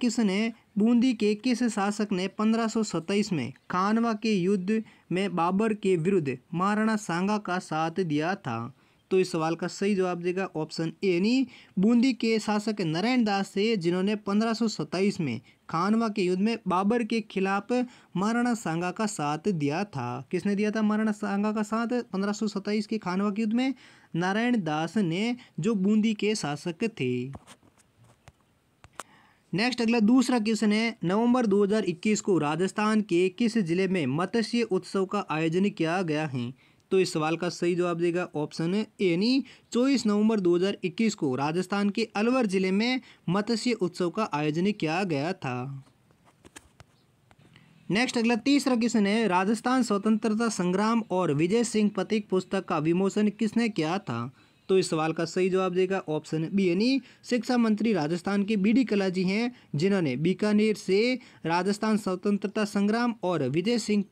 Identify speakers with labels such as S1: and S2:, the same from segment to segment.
S1: किसने बूंदी के किस शासक ने पंद्रह में खानवा के युद्ध में बाबर के विरुद्ध महाराणा सांगा का साथ दिया था तो इस सवाल का सही जवाब देगा ऑप्शन ए यानी बूंदी के शासक नारायण दास थे जिन्होंने पंद्रह में खानवा के युद्ध में बाबर के खिलाफ महाराणा सांगा का साथ दिया था किसने दिया था महाराणा सांगा का साथ पंद्रह के खानवा के युद्ध में नारायण दास ने जो बूंदी के शासक थे नेक्स्ट अगला दूसरा क्वेश्चन है नवंबर 2021 को राजस्थान के किस जिले में मत्स्य उत्सव का आयोजन किया गया है तो इस सवाल का सही जवाब देगा ऑप्शन ए यानी चौबीस नवंबर 2021 को राजस्थान के अलवर जिले में मत्स्य उत्सव का आयोजन किया गया था नेक्स्ट अगला तीसरा क्वेश्चन है राजस्थान स्वतंत्रता संग्राम और विजय सिंह पतिक पुस्तक का विमोचन किसने किया था तो इस सवाल का सही जवाब देगा ऑप्शन बी यानी शिक्षा मंत्री राजस्थान के बी डी कला जी हैं जिन्होंने बीकानेर से राजस्थान स्वतंत्रता संग्राम और विजय सिंह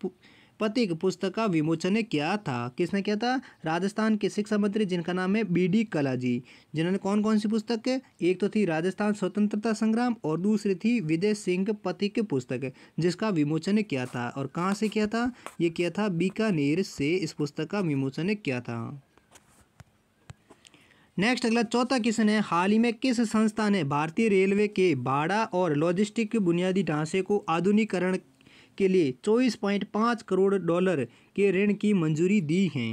S1: पतिक पुस्तक का विमोचन किया था किसने किया था राजस्थान के शिक्षा मंत्री जिनका नाम है बी डी कला जी जिन्होंने कौन कौन सी पुस्तक एक तो थी राजस्थान स्वतंत्रता संग्राम और दूसरी थी विजय सिंह पतिक पुस्तक जिसका विमोचन किया था और कहाँ से किया था ये किया था बीकानेर से इस पुस्तक का विमोचन किया था नेक्स्ट अगला चौथा क्वेश्चन है हाल ही में किस संस्था ने भारतीय रेलवे के भाड़ा और लॉजिस्टिक के बुनियादी ढांचे को आधुनिकरण के लिए चौबीस पॉइंट पाँच करोड़ डॉलर के ऋण की मंजूरी दी है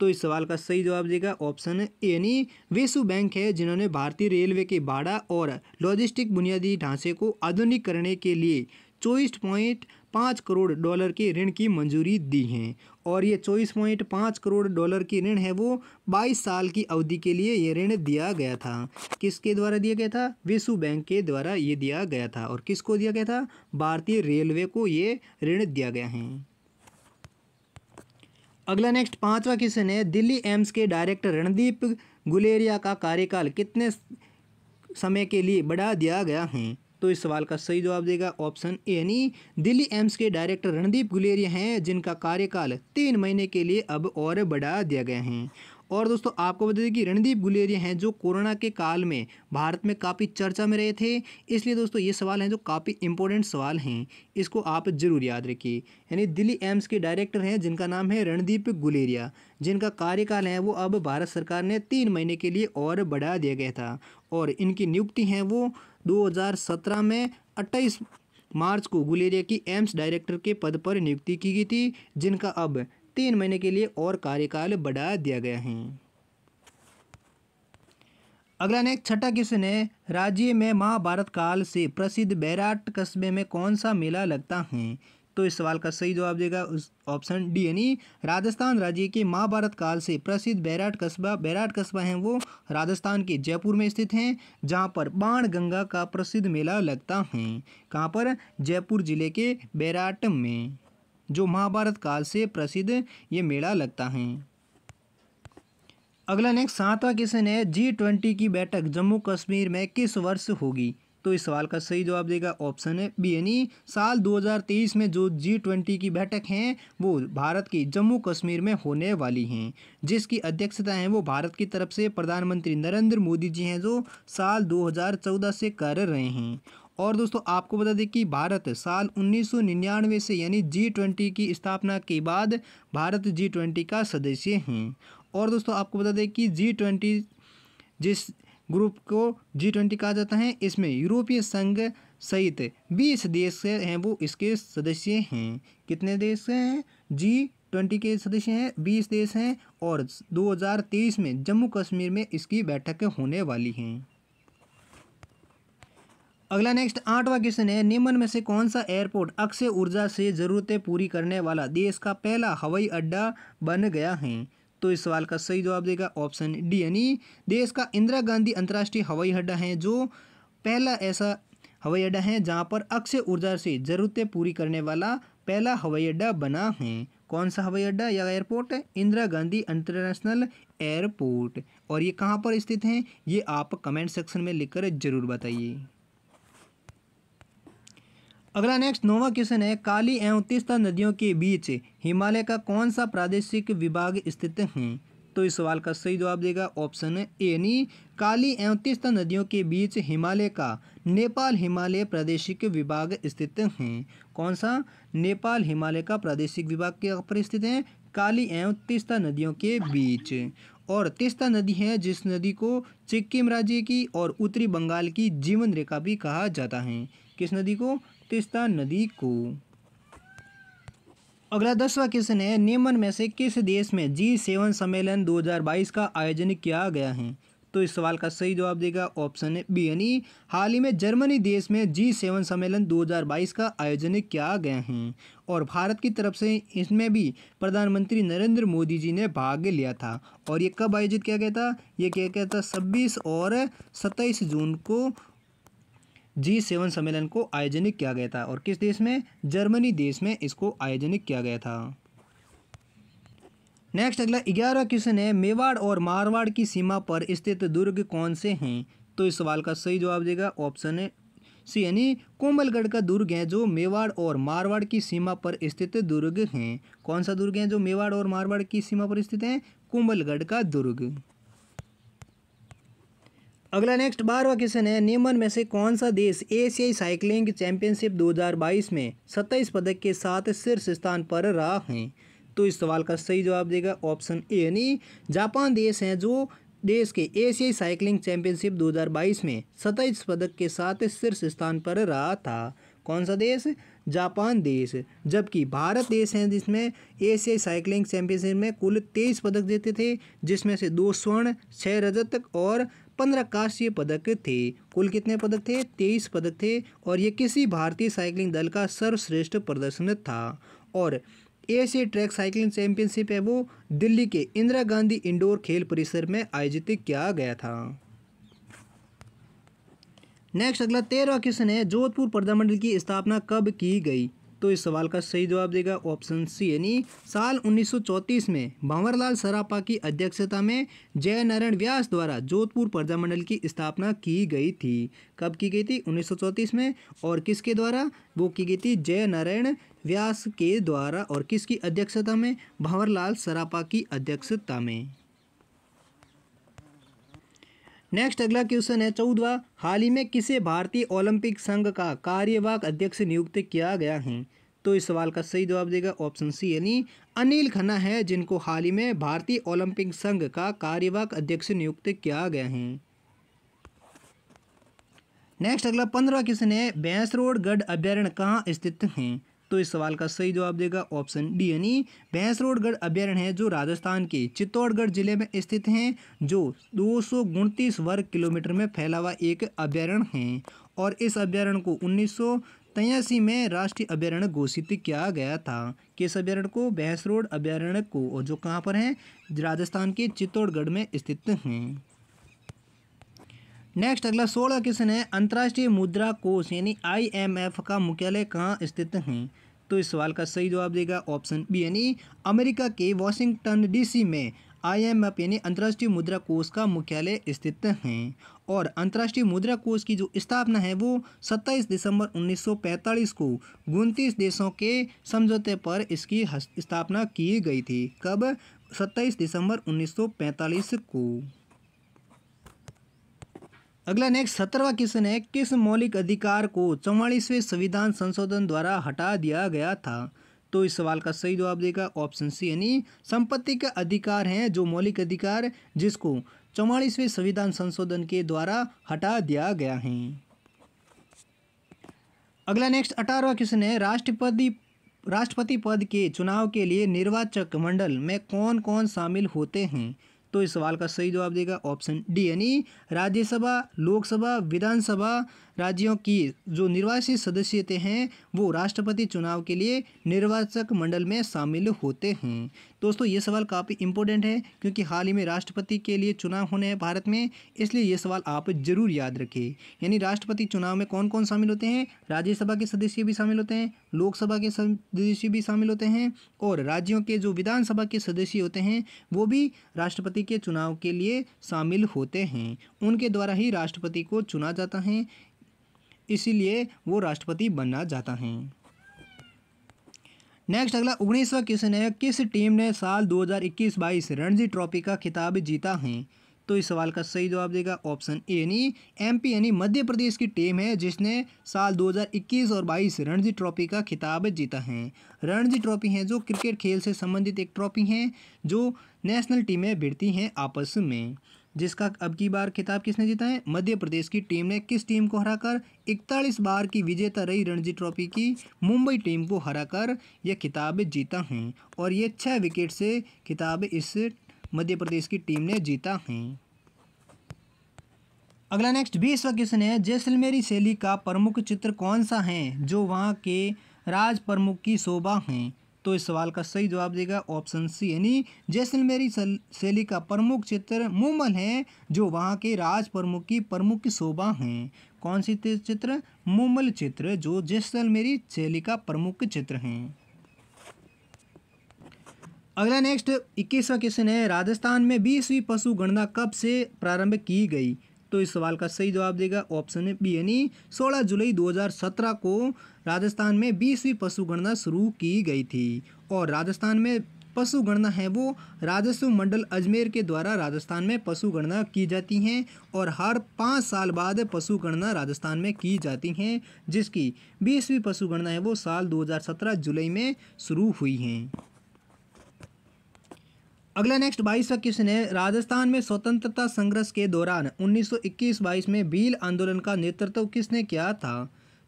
S1: तो इस सवाल का सही जवाब देगा ऑप्शन यानी विश्व बैंक है जिन्होंने भारतीय रेलवे के भाड़ा और लॉजिस्टिक बुनियादी ढांचे को आधुनिक करने के लिए चौबीस पॉइंट पाँच करोड़ डॉलर के ऋण की मंजूरी दी है और ये चौबीस पॉइंट पाँच करोड़ डॉलर की ऋण है वो बाईस साल की अवधि के लिए ये ऋण दिया गया था किसके द्वारा दिया गया था विश्व बैंक के द्वारा ये दिया गया था और किसको दिया गया था भारतीय रेलवे को ये ऋण दिया गया है अगला नेक्स्ट पांचवा क्वेश्चन है दिल्ली एम्स के डायरेक्टर रणदीप गुलेरिया का कार्यकाल कितने समय के लिए बढ़ा दिया गया है तो इस सवाल का सही जवाब देगा ऑप्शन ए यानी दिल्ली एम्स के डायरेक्टर रणदीप गुलेरिया हैं जिनका कार्यकाल तीन महीने के लिए अब और बढ़ा दिया गया है और दोस्तों आपको बता दें कि रणदीप गुलेरिया हैं जो कोरोना के काल में भारत में काफ़ी चर्चा में रहे थे इसलिए दोस्तों ये सवाल हैं जो काफ़ी इंपॉर्टेंट सवाल हैं इसको आप जरूर याद रखिए यानी दिल्ली एम्स के डायरेक्टर हैं जिनका नाम है रणदीप गुलेरिया जिनका कार्यकाल है वो अब भारत सरकार ने तीन महीने के लिए और बढ़ा दिया गया था और इनकी नियुक्ति हैं वो 2017 में 28 मार्च को गुलेरिया की एम्स डायरेक्टर के पद पर नियुक्ति की गई थी जिनका अब तीन महीने के लिए और कार्यकाल बढ़ा दिया गया है अगला नेक छठा क्वेश्चन है राज्य में महाभारत काल से प्रसिद्ध बैराट कस्बे में कौन सा मेला लगता है तो इस सवाल का सही जवाब देगा ऑप्शन डी यानी राजस्थान राज्य के महाभारत काल से प्रसिद्ध बैराट कस्बा बैराट कस्बा हैं वो राजस्थान के जयपुर में स्थित हैं जहाँ पर बाण गंगा का प्रसिद्ध मेला लगता है कहाँ पर जयपुर जिले के बैराट में जो महाभारत काल से प्रसिद्ध ये मेला लगता है अगला नेक्स्ट सातवां क्वेश्चन है जी ट्वेंटी की बैठक जम्मू कश्मीर में किस वर्ष होगी तो इस सवाल का सही जवाब देगा ऑप्शन है बी यानी साल 2023 में जो जी ट्वेंटी की बैठक हैं वो भारत की जम्मू कश्मीर में होने वाली हैं जिसकी अध्यक्षता है वो भारत की तरफ से प्रधानमंत्री नरेंद्र मोदी जी हैं जो साल 2014 से कर रहे हैं और दोस्तों आपको बता दें कि भारत साल 1999 से यानी जी ट्वेंटी की स्थापना के बाद भारत जी ट्वेंटी का सदस्य हैं और दोस्तों आपको बता दें कि जी ट्वेंटी जिस ग्रुप को जी ट्वेंटी कहा जाता है इसमें यूरोपीय संघ सहित बीस देश हैं वो इसके सदस्य हैं कितने देश हैं जी ट्वेंटी के सदस्य हैं बीस देश हैं और 2023 में जम्मू कश्मीर में इसकी बैठक होने वाली हैं अगला नेक्स्ट आठवां क्वेश्चन है निम्न में से कौन सा एयरपोर्ट अक्षय ऊर्जा से ज़रूरतें पूरी करने वाला देश का पहला हवाई अड्डा बन गया है तो इस सवाल का सही जवाब देगा ऑप्शन डी यानी देश का इंदिरा गांधी अंतर्राष्ट्रीय हवाई अड्डा है जो पहला ऐसा हवाई अड्डा है जहाँ पर अक्षय ऊर्जा से ज़रूरतें पूरी करने वाला पहला हवाई अड्डा बना है कौन सा हवाई अड्डा या एयरपोर्ट है इंदिरा गांधी इंटरनेशनल एयरपोर्ट और ये कहाँ पर स्थित हैं ये आप कमेंट सेक्शन में लिखकर ज़रूर बताइए अगला नेक्स्ट नोवा क्वेश्चन है काली एवं तीस्ता नदियों के बीच हिमालय का कौन सा प्रादेशिक विभाग स्थित है तो इस सवाल का सही जवाब देगा ऑप्शन ए यानी काली एवं तीस्ता नदियों के बीच हिमालय का नेपाल हिमालय प्रादेशिक विभाग स्थित है कौन सा नेपाल हिमालय का प्रादेशिक विभाग के ऊपर स्थित है काली एवं तीस्ता नदियों के बीच और तीस्ता नदी है जिस नदी को सिक्किम राज्य की और उत्तरी बंगाल की जीवन रेखा भी कहा जाता है किस नदी को तिस्ता नदी को अगला दसवा क्वेश्चन है निम्न में से किस देश में जी सेवन सम्मेलन 2022 का आयोजन किया गया है तो इस सवाल का सही जवाब देगा ऑप्शन बी यानी हाल ही में जर्मनी देश में जी सेवन सम्मेलन 2022 का आयोजन किया गया है और भारत की तरफ से इसमें भी प्रधानमंत्री नरेंद्र मोदी जी ने भाग लिया था और ये कब आयोजित किया गया था ये किया गया था छब्बीस और सत्ताईस जून को जी सेवन सम्मेलन को आयोजनिक किया गया था और किस देश में जर्मनी देश में इसको आयोजनिक किया गया था नेक्स्ट अगला ग्यारह क्वेश्चन है मेवाड़ और मारवाड़ की सीमा पर स्थित दुर्ग कौन से हैं तो इस सवाल का सही जवाब देगा ऑप्शन सी यानी कोमलगढ़ का दुर्ग है जो मेवाड़ और मारवाड़ की सीमा पर स्थित दुर्ग हैं कौन सा दुर्ग है जो मेवाड़ और मारवाड़ की सीमा पर स्थित है कोमलगढ़ का दुर्ग अगला नेक्स्ट बारहवा क्वेश्चन है निम्न में से कौन सा देश एशियाई साइकिलिंग चैंपियनशिप 2022 में 27 पदक के साथ शीर्ष स्थान पर रहा है तो इस सवाल का सही जवाब देगा ऑप्शन ए यानी जापान देश है जो देश के एशियाई साइकिलिंग चैंपियनशिप 2022 में 27 पदक के साथ शीर्ष स्थान पर रहा था कौन सा देश जापान देश जबकि भारत देश है जिसमें एशियाई साइकिलिंग चैंपियनशिप में कुल तेईस पदक जीते थे जिसमें से दो स्वर्ण छः रजत और पंद्रह कांस्य पदक थे कुल कितने पदक थे तेईस पदक थे और ये किसी भारतीय साइकिलिंग दल का सर्वश्रेष्ठ प्रदर्शन था और एशिया ट्रैक साइकिलिंग चैंपियनशिप है वो दिल्ली के इंदिरा गांधी इंडोर खेल परिसर में आयोजित किया गया था नेक्स्ट अगला तेरहवा क्वेश्चन है जोधपुर प्रधानमंडल की स्थापना कब की गई तो इस सवाल का सही जवाब देगा ऑप्शन सी यानी साल 1934 में भंवरलाल सरापा की अध्यक्षता में जय नारायण व्यास द्वारा जोधपुर प्रजामंडल की स्थापना की गई थी कब की गई थी 1934 में और किसके द्वारा वो की गई थी जय नारायण व्यास के द्वारा और किसकी अध्यक्षता में भंवरलाल सरापा की अध्यक्षता में नेक्स्ट अगला क्वेश्चन है चौदवा हाल ही में किसे भारतीय ओलंपिक संघ का कार्यवाहक अध्यक्ष नियुक्त किया गया है तो इस सवाल का सही जवाब देगा ऑप्शन सी यानी अनिल खन्ना है जिनको हाल ही में भारतीय ओलंपिक संघ का कार्यवाहक अध्यक्ष नियुक्त किया गया है नेक्स्ट अगला पंद्रह क्वेश्चन है भैंसरोड गढ़ अभ्यारण्य कहाँ स्थित हैं तो इस सवाल का सही जवाब देगा ऑप्शन डी यानी भैंसरोडगढ़ अभ्यारण्य है जो राजस्थान के चित्तौड़गढ़ जिले में स्थित हैं जो दो वर्ग किलोमीटर में फैला हुआ एक अभ्यारण्य है और इस अभ्यारण्य को उन्नीस तयासी में राष्ट्रीय अभ्यारण्य घोषित किया गया था किस अभ्यारण्य को भैंस रोड अभ्यारण्य को और जो कहाँ पर है राजस्थान के चित्तौड़गढ़ में स्थित हैं नेक्स्ट अगला सोलह क्वेश्चन है अंतर्राष्ट्रीय मुद्रा कोष यानी आईएमएफ का मुख्यालय कहाँ स्थित है तो इस सवाल का सही जवाब देगा ऑप्शन बी यानी अमेरिका के वॉशिंगटन डीसी में आईएमएफ यानी अंतर्राष्ट्रीय मुद्रा कोष का मुख्यालय स्थित है और अंतर्राष्ट्रीय मुद्रा कोष की जो स्थापना है वो सत्ताईस दिसंबर पैंतालीस को उनतीस देशों के समझौते पर इसकी स्थापना की गई थी कब सत्ताईस दिसंबर पैंतालीस को अगला नेक्स्ट सत्रहवा क्वेश्चन है किस मौलिक अधिकार को चौवालीसवें संविधान संशोधन द्वारा हटा दिया गया था तो इस सवाल का सही जवाब देगा ऑप्शन सी यानी संपत्ति का अधिकार है जो मौलिक अधिकार जिसको चौवालीसवें संविधान संशोधन के द्वारा हटा दिया गया है अगला नेक्स्ट अठारहवा क्वेश्चन है राष्ट्रपति राष्ट्रपति पद के चुनाव के लिए निर्वाचक मंडल में कौन कौन शामिल होते हैं तो इस सवाल का सही जवाब देगा ऑप्शन डी यानी राज्यसभा लोकसभा विधानसभा राज्यों की जो निर्वाचित सदस्य हैं वो राष्ट्रपति चुनाव के लिए निर्वाचक मंडल में शामिल होते हैं दोस्तों ये सवाल काफ़ी इंपॉर्टेंट है क्योंकि हाल ही में राष्ट्रपति के लिए चुनाव होने हैं भारत में इसलिए ये सवाल आप जरूर याद रखें यानी राष्ट्रपति चुनाव में कौन कौन शामिल होते हैं राज्यसभा के सदस्य भी शामिल होते हैं लोकसभा के सदस्य भी शामिल होते हैं और राज्यों के जो विधानसभा के सदस्य होते हैं वो भी राष्ट्रपति के चुनाव के लिए शामिल होते हैं उनके द्वारा ही राष्ट्रपति को चुना जाता है इसीलिए वो राष्ट्रपति बनना चाहता है नेक्स्ट अगला उन्नीसवा क्वेश्चन है किस टीम ने साल 2021-22 रणजी ट्रॉफी का खिताब जीता है तो इस सवाल का सही जवाब देगा ऑप्शन ए यानी एमपी यानी मध्य प्रदेश की टीम है जिसने साल 2021 और 22 रणजी ट्रॉफी का खिताब जीता है रणजी ट्रॉफी है जो क्रिकेट खेल से संबंधित एक ट्रॉफी है जो नेशनल टीमें भिड़ती हैं आपस में जिसका अब की बार खिताब किसने जीता है मध्य प्रदेश की टीम ने किस टीम को हराकर इकतालीस बार की विजेता रही रणजी ट्रॉफी की मुंबई टीम को हराकर यह खिताब जीता है और ये छः विकेट से खिताब इस मध्य प्रदेश की टीम ने जीता है अगला नेक्स्ट बीसवा क्वेश्चन है जैसलमेरी शैली का प्रमुख चित्र कौन सा है जो वहाँ के राज प्रमुख की शोभा हैं तो इस सवाल का सही जवाब देगा ऑप्शन सी यानी जैसलमेरी शैली का प्रमुख चित्र मुमल है जो वहाँ के राज प्रमुख की प्रमुख शोभा हैं कौन सी चित्र मुमल चित्र जो जैसलमेरी शैली का प्रमुख चित्र हैं अगला नेक्स्ट इक्कीसवा क्वेश्चन है राजस्थान में बीसवीं पशु गणना कब से प्रारंभ की गई तो इस सवाल का सही जवाब देगा ऑप्शन बी यानी 16 जुलाई 2017 को राजस्थान में बीसवीं पशु गणना शुरू की गई थी और राजस्थान में पशु गणना है वो राजस्व मंडल अजमेर के द्वारा राजस्थान में पशु गणना की जाती हैं और हर पाँच साल बाद पशु गणना राजस्थान में की जाती हैं जिसकी बीसवीं पशु गणना है वो साल 2017 जुलाई में शुरू हुई हैं अगला नेक्स्ट बाईस का क्वेश्चन है राजस्थान में स्वतंत्रता संघर्ष के दौरान 1921-22 में भील आंदोलन का नेतृत्व किसने किया था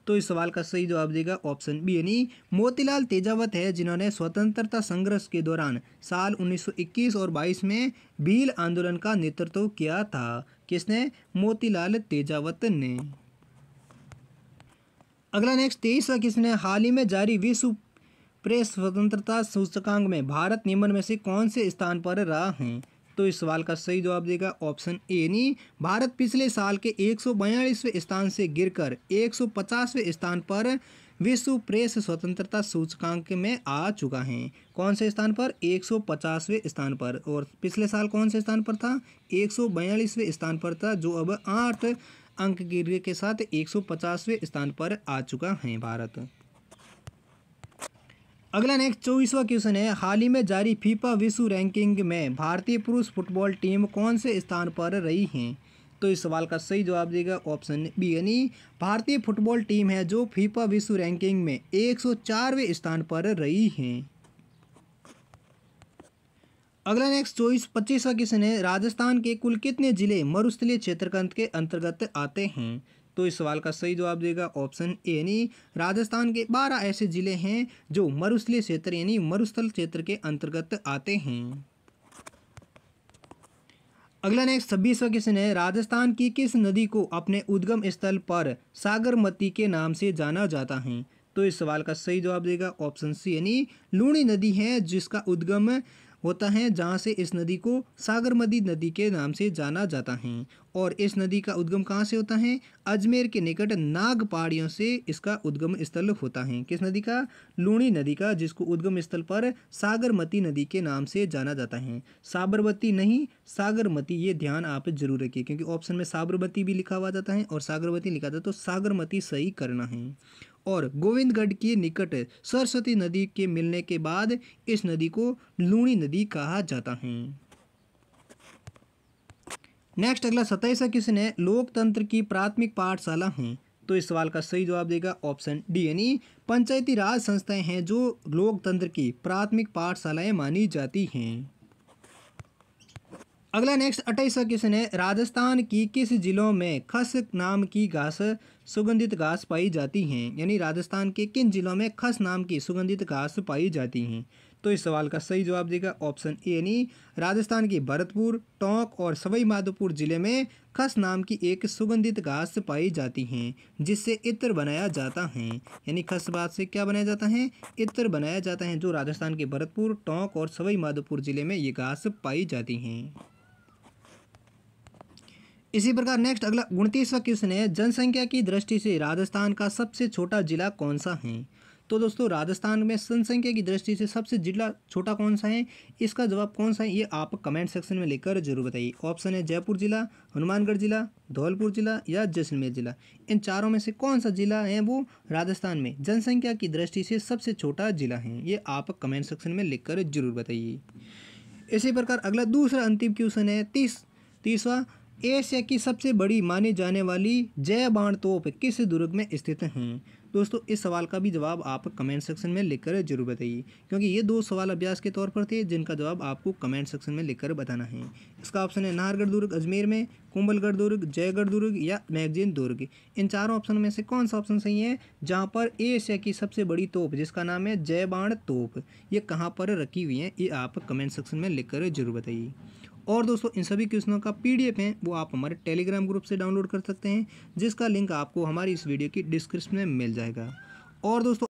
S1: तो इस सवाल का सही जवाब देगा ऑप्शन बी यानी मोतीलाल तेजावत है जिन्होंने स्वतंत्रता संघर्ष के दौरान साल 1921 और 22 में भील आंदोलन का नेतृत्व किया था किसने मोतीलाल तेजावत ने अगला नेक्स्ट तेईस क्वेश्चन है हाल ही में जारी विश्व प्रेस स्वतंत्रता सूचकांक में भारत निम्न में से कौन से स्थान पर रहा है तो इस सवाल का सही जवाब देगा ऑप्शन ए नहीं भारत पिछले साल के एक स्थान से गिरकर 150वें स्थान पर विश्व प्रेस स्वतंत्रता सूचकांक में आ चुका है कौन से स्थान पर 150वें स्थान पर और पिछले साल कौन से स्थान पर था 142वें स्थान पर था जो अब आठ अंक गिर के साथ 150वें स्थान पर आ चुका है भारत अगला नेक्स्ट चौबीसवा क्वेश्चन है हाल ही में जारी फीफा विश्व रैंकिंग में भारतीय पुरुष फुटबॉल टीम कौन से स्थान पर रही हैं तो इस सवाल का सही जवाब देगा ऑप्शन बी यानी भारतीय फुटबॉल टीम है जो फीफा विश्व रैंकिंग में एक स्थान पर रही हैं अगला नेक्स्ट चौबीस पच्चीसवा क्वेश्चन है राजस्थान के कुल कितने जिले मरुस्थलीय क्षेत्रखंड के अंतर्गत आते हैं तो इस सवाल का सही जवाब देगा ऑप्शन ए यानी राजस्थान के बारह ऐसे ज़िले हैं जो मरुस्थलीय क्षेत्र यानी मरुस्थल क्षेत्र के अंतर्गत आते हैं अगला नेक्स्ट छब्बीसवा क्वेश्चन है राजस्थान की किस नदी को अपने उद्गम स्थल पर सागरमती के नाम से जाना जाता है तो इस सवाल का सही जवाब देगा ऑप्शन सी यानी लूणी नदी है जिसका उद्गम होता है जहाँ से इस नदी को सागरमदी नदी के नाम से जाना जाता है और इस नदी का उद्गम कहाँ से होता है अजमेर के निकट नाग पहाड़ियों से इसका उद्गम स्थल होता है किस नदी का लूणी नदी का जिसको उद्गम स्थल पर सागरमती नदी के नाम से जाना जाता है साबरमती नहीं सागरमती ये ध्यान आप जरूर रखिए क्योंकि ऑप्शन में साबरमती भी लिखा हुआ जाता है और सागरमती लिखा जाता है तो सागरमती सही करना है और गोविंदगढ़ के निकट सरस्वती नदी के मिलने के बाद इस नदी को लूणी नदी कहा जाता है नेक्स्ट अगला सत्ताईस है किसने लोकतंत्र की प्राथमिक पाठशाला है तो इस सवाल का सही जवाब देगा ऑप्शन डी यानी पंचायती राज संस्थाएं हैं जो लोकतंत्र की प्राथमिक पाठशालाएं मानी जाती हैं अगला नेक्स्ट अट्ठाईसवा क्वेश्चन है राजस्थान की किस जिलों में खस नाम की घास सुगंधित घास पाई जाती हैं यानी राजस्थान के किन जिलों में खस नाम की सुगंधित घास पाई जाती हैं तो इस सवाल का सही जवाब देगा ऑप्शन ए यानी राजस्थान के भरतपुर टोंक और सवाई माधोपुर जिले में खस नाम की एक सुगंधित घास पाई जाती हैं जिससे इत्र बनाया जाता है यानी खस बात से क्या बनाया जाता है इत्र बनाया जाता है जो राजस्थान के भरतपुर टोंक और सवाई माधोपुर जिले में ये घास पाई जाती हैं इसी प्रकार नेक्स्ट अगला उनतीसवा क्वेश्चन है जनसंख्या की दृष्टि से राजस्थान का सबसे छोटा जिला कौन सा है तो दोस्तों राजस्थान में जनसंख्या की दृष्टि से सबसे जिला छोटा कौन सा है इसका जवाब कौन सा है ये आप कमेंट सेक्शन में लेकर जरूर बताइए ऑप्शन है जयपुर जिला हनुमानगढ़ जिला धौलपुर जिला या जैसलमेर जिला इन चारों में से कौन सा जिला है वो राजस्थान में जनसंख्या की दृष्टि से सबसे छोटा जिला है ये आप कमेंट सेक्शन में लिखकर जरूर बताइए इसी प्रकार अगला दूसरा अंतिम क्वेश्चन है तीस तीसवा एशिया की सबसे बड़ी मानी जाने वाली जय बाण तोप किस दुर्ग में स्थित हैं दोस्तों इस सवाल का भी जवाब आप कमेंट सेक्शन में लिखकर जरूर बताइए क्योंकि ये दो सवाल अभ्यास के तौर पर थे जिनका जवाब आपको कमेंट सेक्शन में लिखकर बताना है इसका ऑप्शन है नाहरगढ़ दुर्ग अजमेर में कुंभलगढ़ दुर्ग जयगढ़ दुर्ग या मैगजीन दुर्ग इन चारों ऑप्शन में से कौन सा ऑप्शन सही है जहाँ पर एशिया की सबसे बड़ी तोप जिसका नाम है जय बाण तोप ये कहाँ पर रखी हुई है ये आप कमेंट सेक्शन में लिख जरूर बताइए और दोस्तों इन सभी क्वेश्चनों का पी है वो आप हमारे टेलीग्राम ग्रुप से डाउनलोड कर सकते हैं जिसका लिंक आपको हमारी इस वीडियो की डिस्क्रिप्शन में मिल जाएगा और दोस्तों